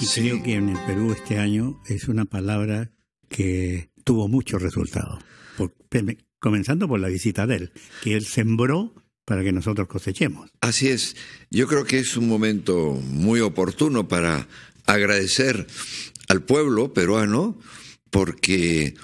Y creo que en el Perú este año es una palabra que tuvo muchos resultados. comenzando por la visita de él, que él sembró para que nosotros cosechemos. Así es. Yo creo que es un momento muy oportuno para agradecer al pueblo peruano porque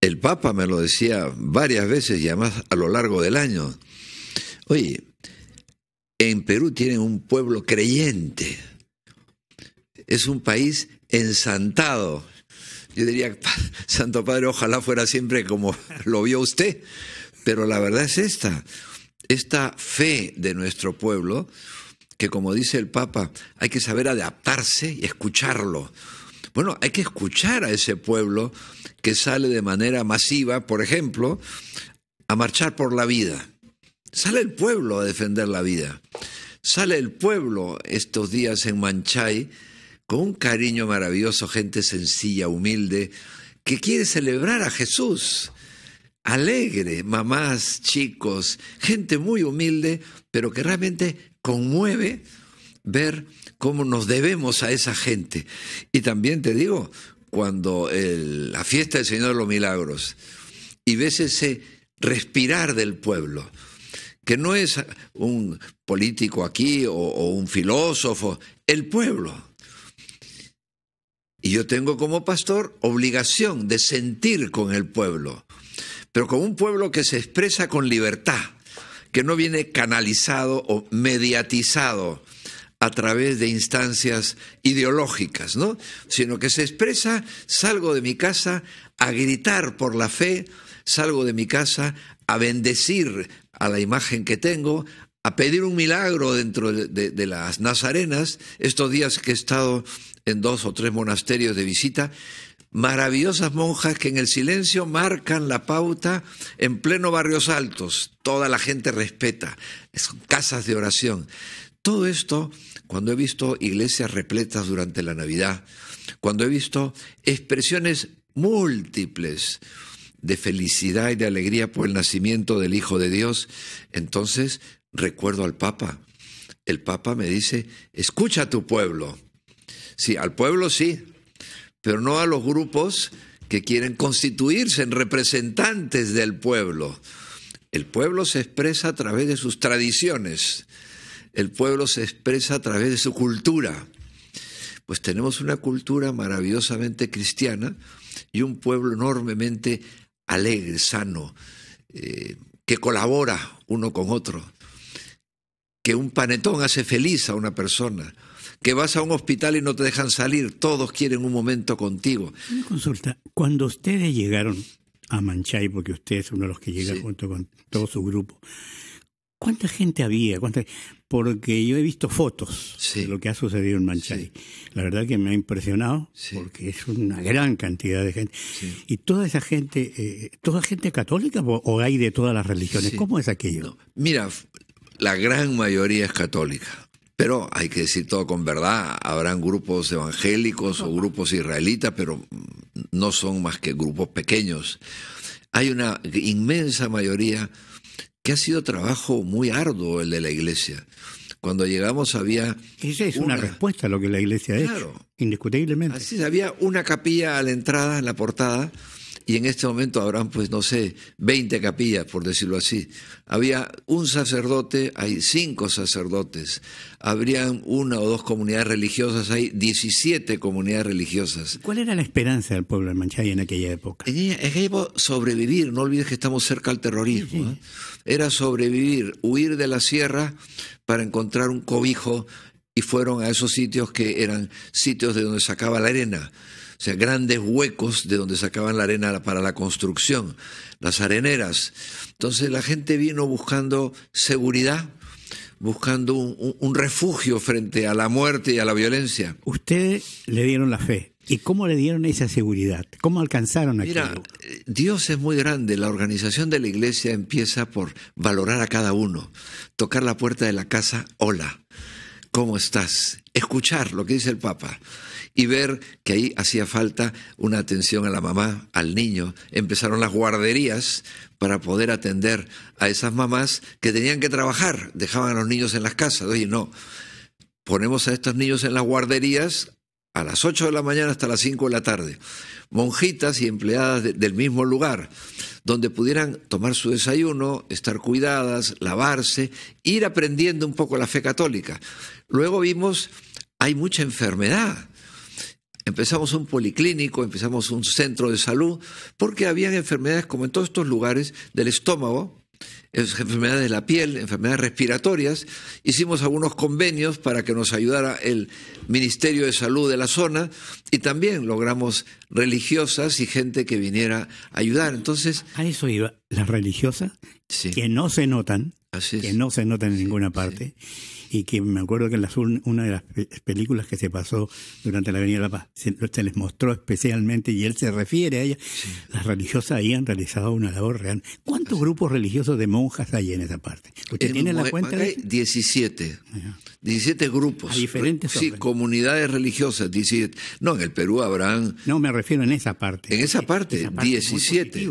el Papa me lo decía varias veces y además a lo largo del año. Oye, en Perú tienen un pueblo creyente es un país ensantado. Yo diría, Santo Padre, ojalá fuera siempre como lo vio usted, pero la verdad es esta, esta fe de nuestro pueblo, que como dice el Papa, hay que saber adaptarse y escucharlo. Bueno, hay que escuchar a ese pueblo que sale de manera masiva, por ejemplo, a marchar por la vida. Sale el pueblo a defender la vida. Sale el pueblo estos días en Manchay con un cariño maravilloso, gente sencilla, humilde, que quiere celebrar a Jesús. Alegre, mamás, chicos, gente muy humilde, pero que realmente conmueve ver cómo nos debemos a esa gente. Y también te digo, cuando la fiesta del Señor de los Milagros y ves ese respirar del pueblo, que no es un político aquí o, o un filósofo, el pueblo y yo tengo como pastor obligación de sentir con el pueblo, pero con un pueblo que se expresa con libertad, que no viene canalizado o mediatizado a través de instancias ideológicas, ¿no? Sino que se expresa, salgo de mi casa a gritar por la fe, salgo de mi casa a bendecir a la imagen que tengo, a pedir un milagro dentro de, las Nazarenas, estos días que he estado en dos o tres monasterios de visita, maravillosas monjas que en el silencio marcan la pauta en pleno barrios altos, toda la gente respeta, son casas de oración. Todo esto, cuando he visto iglesias repletas durante la Navidad, cuando he visto expresiones múltiples, de felicidad y de alegría por el nacimiento del Hijo de Dios, entonces recuerdo al Papa. El Papa me dice, escucha a tu pueblo. Sí, al pueblo sí, pero no a los grupos que quieren constituirse en representantes del pueblo. El pueblo se expresa a través de sus tradiciones, el pueblo se expresa a través de su cultura. Pues tenemos una cultura maravillosamente cristiana y un pueblo enormemente alegre, sano, eh, que colabora uno con otro que un panetón hace feliz a una persona, que vas a un hospital y no te dejan salir, todos quieren un momento contigo. Una consulta, cuando ustedes llegaron a Manchay, porque usted es uno de los que llega junto con todo su grupo, ¿cuánta gente había? Porque yo he visto fotos de lo que ha sucedido en Manchay. La verdad que me ha impresionado, porque es una gran cantidad de gente. Y toda esa gente, eh, ¿toda gente católica o, hay de todas las religiones? ¿Cómo es aquello? Mira, la gran mayoría es católica. Pero hay que decir todo con verdad, habrán grupos evangélicos o grupos israelitas, pero no son más que grupos pequeños. Hay una inmensa mayoría que ha sido trabajo muy arduo el de la iglesia. Cuando llegamos había... Esa es una, respuesta a lo que la iglesia ha hecho, indiscutiblemente. Sí, había una capilla a la entrada, en la portada, y en este momento habrán, pues no sé, 20 capillas, por decirlo así. Había un sacerdote, hay cinco sacerdotes, habrían una o dos comunidades religiosas, hay 17 comunidades religiosas. ¿Cuál era la esperanza del pueblo de Manchay en aquella época? En aquella sobrevivir, no olvides que estamos cerca al terrorismo. ¿eh? Era sobrevivir, huir de la sierra para encontrar un cobijo y fueron a esos sitios que eran sitios de donde sacaba la arena sea, grandes huecos de donde sacaban la arena para la construcción, las areneras. Entonces la gente vino buscando seguridad, buscando un, refugio frente a la muerte y a la violencia. Ustedes le dieron la fe. ¿Y cómo le dieron esa seguridad? ¿Cómo alcanzaron aquello? Mira, eh, Dios es muy grande. La organización de la iglesia empieza por valorar a cada uno, tocar la puerta de la casa, hola, ¿cómo estás? Escuchar lo que dice el Papa y ver que ahí hacía falta una atención a la mamá, al niño. Empezaron las guarderías para poder atender a esas mamás que tenían que trabajar, dejaban a los niños en las casas. Oye, no, ponemos a estos niños en las guarderías a las 8 de la mañana hasta las 5 de la tarde, monjitas y empleadas del mismo lugar, donde pudieran tomar su desayuno, estar cuidadas, lavarse, ir aprendiendo un poco la fe católica. Luego vimos, hay mucha enfermedad Empezamos un policlínico, empezamos un centro de salud, porque habían enfermedades como en todos estos lugares del estómago, enfermedades de la piel, enfermedades respiratorias. Hicimos algunos convenios para que nos ayudara el Ministerio de Salud de la zona y también logramos religiosas y gente que viniera a ayudar. Entonces... A eso iba las religiosas, que no se notan, que no se notan en ninguna parte, y que me acuerdo que en una de las películas que se pasó durante la Avenida de la Paz, se, les mostró especialmente, y él se refiere a ellas, las religiosas ahí han realizado una labor real. ¿Cuántos grupos religiosos de monjas hay en esa parte? ¿Usted tiene la cuenta? De... 17. 17 grupos. diferentes Sí, comunidades religiosas, 17. No, en el Perú habrán... No, me refiero en esa parte. En esa parte, esa parte 17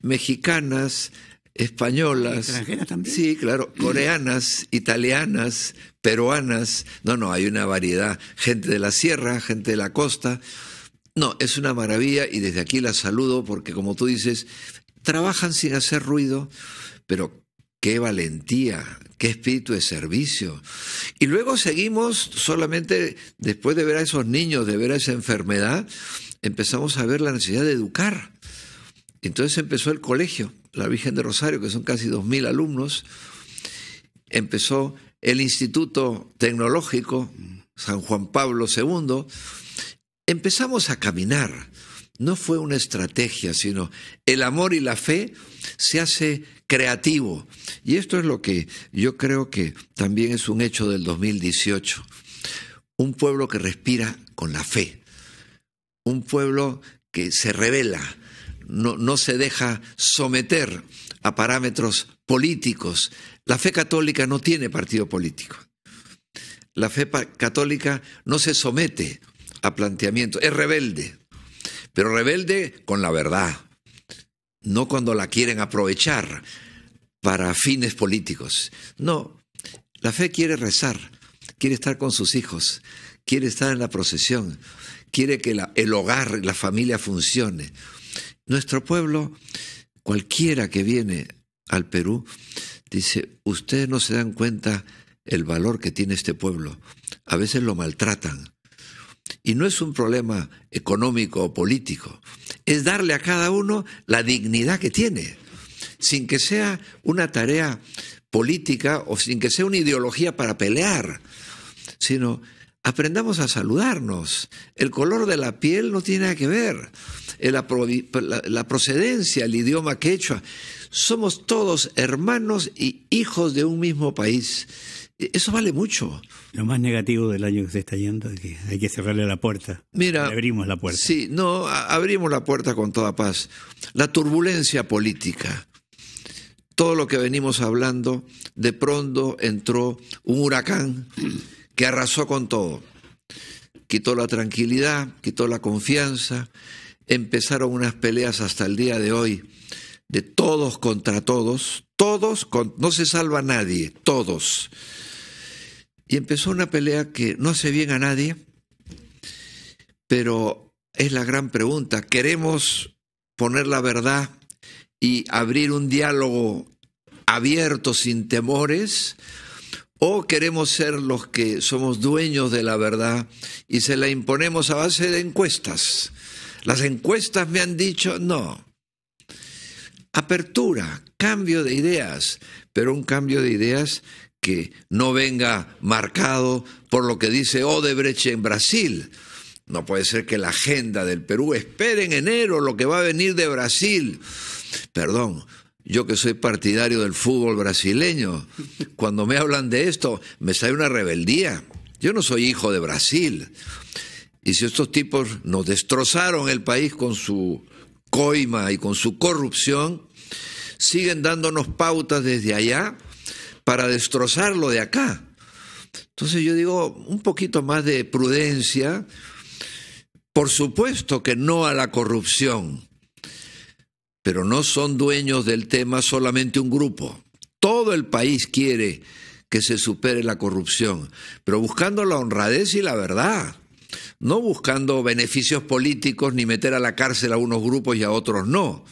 mexicanas, españolas. Sí, claro, coreanas, italianas, peruanas. No, no, hay una variedad. Gente de la sierra, gente de la costa. No, es una maravilla y desde aquí las saludo porque como tú dices, trabajan sin hacer ruido, pero qué valentía, qué espíritu de servicio. Y luego seguimos solamente después de ver a esos niños, de ver a esa enfermedad, empezamos a ver la necesidad de educar entonces empezó el colegio, la Virgen de Rosario, que son casi 2.000 alumnos, empezó el Instituto Tecnológico, San Juan Pablo II, empezamos a caminar. No fue una estrategia, sino el amor y la fe se hace creativo. Y esto es lo que yo creo que también es un hecho del 2018. Un pueblo que respira con la fe. Un pueblo que se revela no, se deja someter a parámetros políticos. La fe católica no tiene partido político. La fe católica no se somete a planteamientos, es rebelde, pero rebelde con la verdad, no cuando la quieren aprovechar para fines políticos. No, la fe quiere rezar, quiere estar con sus hijos, quiere estar en la procesión, quiere que el hogar, la familia funcione. Nuestro pueblo, cualquiera que viene al Perú, dice, ustedes no se dan cuenta el valor que tiene este pueblo. A veces lo maltratan. Y no es un problema económico o político, es darle a cada uno la dignidad que tiene, sin que sea una tarea política o sin que sea una ideología para pelear, sino aprendamos a saludarnos. El color de la piel no tiene nada que ver. La, procedencia, el idioma quechua. Somos todos hermanos y hijos de un mismo país. E, eso vale mucho. Lo más negativo del año que se está yendo es que hay que cerrarle la puerta. Mira, abrimos la puerta. Sí, no, abrimos la puerta con toda paz. La turbulencia política todo lo que venimos hablando, de pronto entró un huracán que arrasó con todo. Quitó la tranquilidad, quitó la confianza, empezaron unas peleas hasta el día de hoy de todos contra todos, todos, no se salva nadie, todos. Y empezó una pelea que no hace bien a nadie, pero es la gran pregunta. Queremos poner la verdad y abrir un diálogo abierto, sin temores, ¿O queremos ser los que somos dueños de la verdad y se la imponemos a base de encuestas? Las encuestas me han dicho no. Apertura, cambio de ideas, pero un cambio de ideas que no venga marcado por lo que dice Odebrecht en Brasil. No puede ser que la agenda del Perú espere en enero lo que va a venir de Brasil. Perdón, yo que soy partidario del fútbol brasileño, cuando me hablan de esto, me sale una rebeldía. Yo no soy hijo de Brasil. Y si estos tipos nos destrozaron el país con su coima y con su corrupción, siguen dándonos pautas desde allá para destrozarlo de acá. Entonces yo digo, un poquito más de prudencia, por supuesto que no a la corrupción, pero no son dueños del tema solamente un grupo. Todo el país quiere que se supere la corrupción, pero buscando la honradez y la verdad, no buscando beneficios políticos ni meter a la cárcel a unos grupos y a otros no. O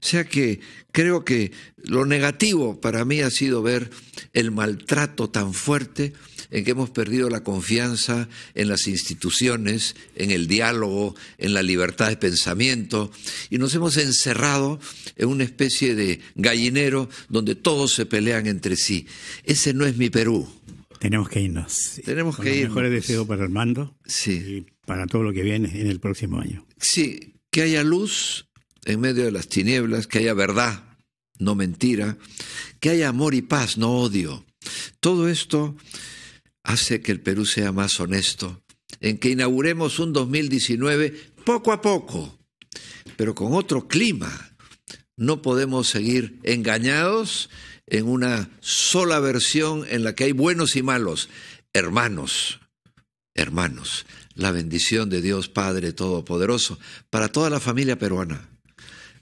sea que creo que lo negativo para mí ha sido ver el maltrato tan fuerte en que hemos perdido la confianza en las instituciones, en el diálogo, en la libertad de pensamiento, y nos hemos encerrado en una especie de gallinero donde todos se pelean entre sí. Ese no es mi Perú. Tenemos que irnos. Tenemos que los Mejores deseos para Armando sí. y para todo lo que viene en el próximo año. Sí, que haya luz en medio de las tinieblas, que haya verdad, no mentira, que haya amor y paz, no odio. Todo esto hace que el Perú sea más honesto, en que inauguremos un 2019 poco a poco, pero con otro clima. No podemos seguir engañados en una sola versión en la que hay buenos y malos. Hermanos, hermanos, la bendición de Dios Padre Todopoderoso para toda la familia peruana.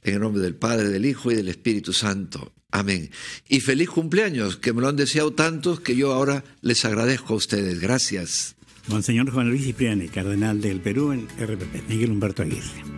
En el nombre del Padre, del Hijo y del Espíritu Santo. Amén. Y feliz cumpleaños, que me lo han deseado tantos que yo ahora les agradezco a ustedes. Gracias. Monseñor Juan Luis Cipriani, cardenal del Perú en RPP, Miguel Humberto Aguirre.